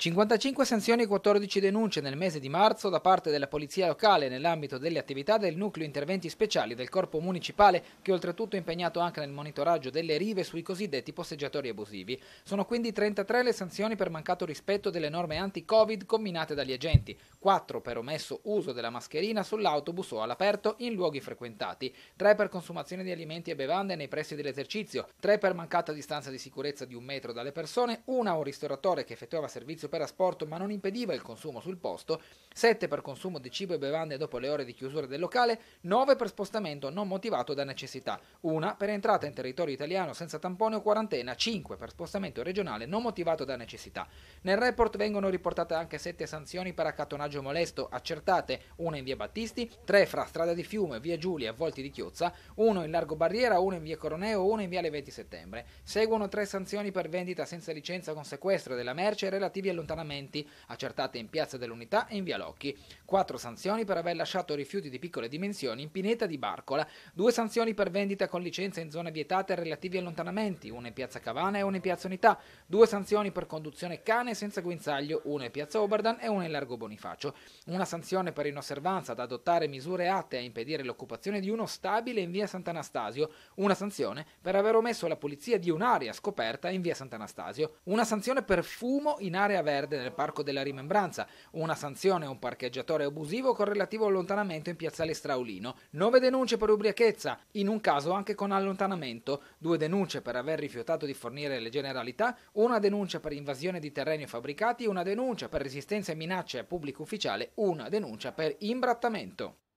55 sanzioni e 14 denunce nel mese di marzo da parte della Polizia Locale nell'ambito delle attività del nucleo interventi speciali del Corpo Municipale che oltretutto è impegnato anche nel monitoraggio delle rive sui cosiddetti posseggiatori abusivi. Sono quindi 33 le sanzioni per mancato rispetto delle norme anti-Covid combinate dagli agenti, 4 per omesso uso della mascherina sull'autobus o all'aperto in luoghi frequentati, 3 per consumazione di alimenti e bevande nei pressi dell'esercizio, 3 per mancata distanza di sicurezza di un metro dalle persone, 1 a un ristoratore che effettuava servizio per asporto ma non impediva il consumo sul posto, 7 per consumo di cibo e bevande dopo le ore di chiusura del locale, 9 per spostamento non motivato da necessità, 1 per entrata in territorio italiano senza tampone o quarantena, 5 per spostamento regionale non motivato da necessità. Nel report vengono riportate anche 7 sanzioni per accattonaggio molesto accertate, 1 in via Battisti, 3 fra strada di Fiume, via Giulia e Volti di Chiozza, 1 in largo Barriera, 1 in via Coroneo, 1 in via Le 20 settembre. Seguono 3 sanzioni per vendita senza licenza con sequestro della merce relativi allo allontanamenti, accertate in Piazza dell'Unità e in Via Locchi. Quattro sanzioni per aver lasciato rifiuti di piccole dimensioni in Pineta di Barcola. Due sanzioni per vendita con licenza in zone vietate relativi allontanamenti, una in Piazza Cavana e una in Piazza Unità. Due sanzioni per conduzione cane senza guinzaglio, una in Piazza Oberdan e una in Largo Bonifacio. Una sanzione per inosservanza ad adottare misure atte a impedire l'occupazione di uno stabile in Via Sant'Anastasio. Una sanzione per aver omesso la pulizia di un'area scoperta in Via Sant'Anastasio. Una sanzione per fumo in area verde Verde nel Parco della Rimembranza, una sanzione a un parcheggiatore abusivo con relativo allontanamento in piazzale Straulino, nove denunce per ubriachezza, in un caso anche con allontanamento, due denunce per aver rifiutato di fornire le generalità, una denuncia per invasione di terreni fabbricati, una denuncia per resistenza e minacce a pubblico ufficiale, una denuncia per imbrattamento.